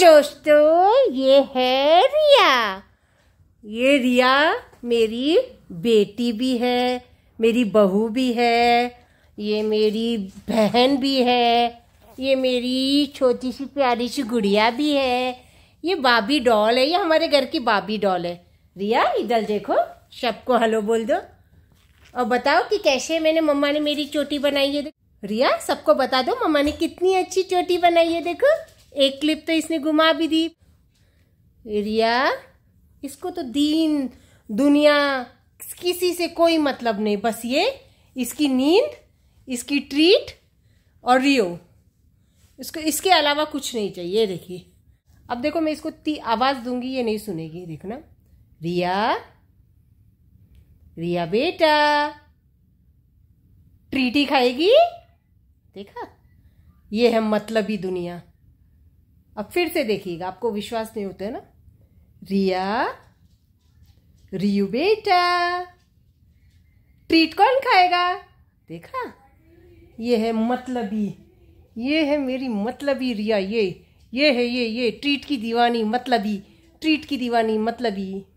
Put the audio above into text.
दोस्तों ये है रिया ये रिया मेरी बेटी भी है मेरी बहू भी है ये मेरी बहन भी है ये मेरी छोटी सी प्यारी सी गुड़िया भी है ये बाबी डॉल है ये हमारे घर की बाबी डॉल है रिया इधर देखो सबको हेलो बोल दो और बताओ कि कैसे मैंने मम्मा ने मेरी चोटी बनाई है रिया सबको बता दो मम्मा ने कितनी अच्छी चोटी बनाई है देखो एक क्लिप तो इसने घुमा भी दी रिया इसको तो दीन दुनिया किसी से कोई मतलब नहीं बस ये इसकी नींद इसकी ट्रीट और रियो इसको इसके अलावा कुछ नहीं चाहिए देखिए अब देखो मैं इसको ती आवाज़ दूंगी ये नहीं सुनेगी देखना रिया रिया बेटा ट्रीटी खाएगी देखा ये है मतलबी दुनिया अब फिर से देखिएगा आपको विश्वास नहीं होता है ना रिया रियू बेटा ट्रीट कौन खाएगा देखा ये है मतलबी ये है मेरी मतलबी रिया ये ये है ये ये ट्रीट की दीवानी मतलबी ट्रीट की दीवानी मतलबी